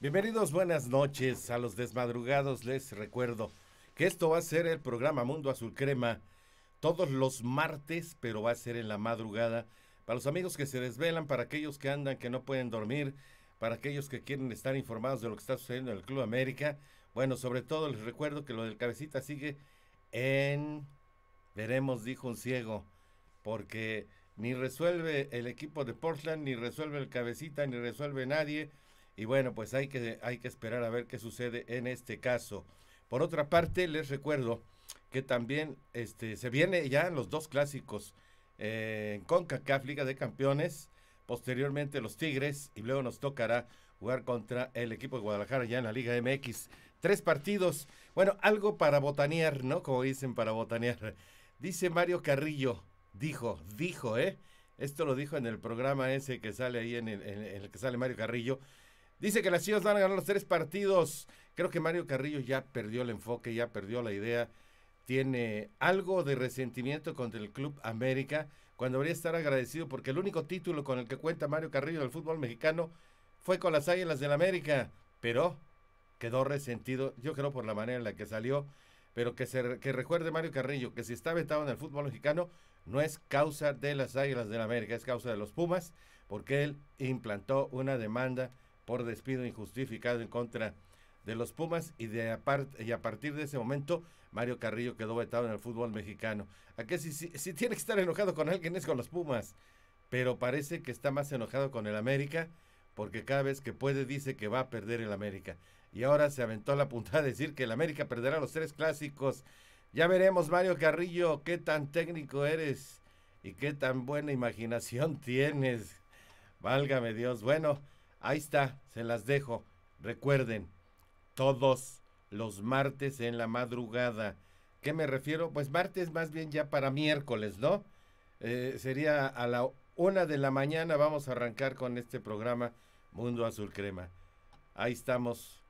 Bienvenidos, buenas noches a los desmadrugados. Les recuerdo que esto va a ser el programa Mundo Azul Crema todos los martes, pero va a ser en la madrugada. Para los amigos que se desvelan, para aquellos que andan, que no pueden dormir, para aquellos que quieren estar informados de lo que está sucediendo en el Club América. Bueno, sobre todo les recuerdo que lo del cabecita sigue en... Veremos, dijo un ciego, porque ni resuelve el equipo de Portland, ni resuelve el cabecita, ni resuelve nadie y bueno, pues hay que, hay que esperar a ver qué sucede en este caso. Por otra parte, les recuerdo que también este, se viene ya los dos clásicos eh, en CONCACAF, Liga de Campeones, posteriormente los Tigres y luego nos tocará jugar contra el equipo de Guadalajara ya en la Liga MX. Tres partidos. Bueno, algo para botanear, ¿no? Como dicen para botanear. Dice Mario Carrillo, dijo, dijo, ¿eh? Esto lo dijo en el programa ese que sale ahí, en el que sale Mario Carrillo, Dice que las Chivas van a ganar los tres partidos. Creo que Mario Carrillo ya perdió el enfoque, ya perdió la idea. Tiene algo de resentimiento contra el Club América, cuando debería estar agradecido porque el único título con el que cuenta Mario Carrillo del fútbol mexicano fue con las Águilas del América. Pero quedó resentido, yo creo por la manera en la que salió. Pero que, se, que recuerde Mario Carrillo que si está vetado en el fútbol mexicano no es causa de las Águilas del América, es causa de los Pumas, porque él implantó una demanda por despido injustificado en contra de los Pumas y, de a partir de ese momento Mario Carrillo quedó vetado en el fútbol mexicano. ¿A qué si, si, tiene que estar enojado con alguien es con los Pumas? Pero parece que está más enojado con el América porque cada vez que puede dice que va a perder el América. Y ahora se aventó a la punta a decir que el América perderá los tres clásicos. Ya veremos, Mario Carrillo, qué tan técnico eres y qué tan buena imaginación tienes. Válgame Dios. Bueno, Ahí está, se las dejo. Recuerden, todos los martes en la madrugada. ¿Qué me refiero? Pues martes más bien ya para miércoles, ¿no? Eh, sería a la una de la mañana vamos a arrancar con este programa Mundo Azul Crema. Ahí estamos